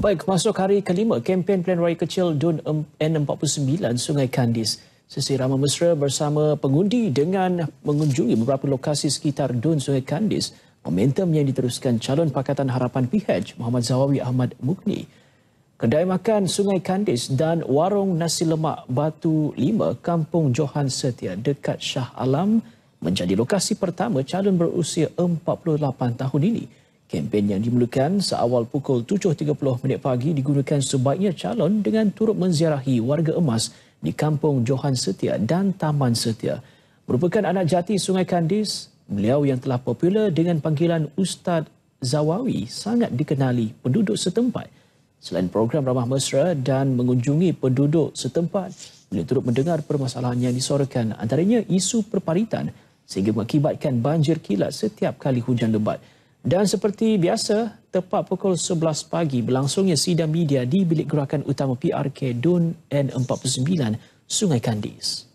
Baik, masuk hari kelima kempen Plan Raya Kecil DUN N49 Sungai Kandis. Sesi ramah mesra bersama pengundi dengan mengunjungi beberapa lokasi sekitar DUN Sungai Kandis. Momentum yang diteruskan calon Pakatan Harapan PH Muhammad Zawawi Ahmad Mukni. Kedai makan Sungai Kandis dan warung nasi lemak Batu Lima Kampung Johan Setia dekat Shah Alam menjadi lokasi pertama calon berusia 48 tahun ini Kempen yang dimulakan seawal pukul 7.30 minit pagi digunakan sebaiknya calon dengan turut menziarahi warga emas di kampung Johan Setia dan Taman Setia. Merupakan anak jati Sungai Kandis, beliau yang telah popular dengan panggilan Ustaz Zawawi sangat dikenali penduduk setempat. Selain program ramah mesra dan mengunjungi penduduk setempat, beliau turut mendengar permasalahan yang disorakan antaranya isu perparitan sehingga mengakibatkan banjir kilat setiap kali hujan lebat. Dan seperti biasa, tepat pukul 11 pagi berlangsungnya sidang media di bilik gerakan utama PRK Dun N49 Sungai Kandis.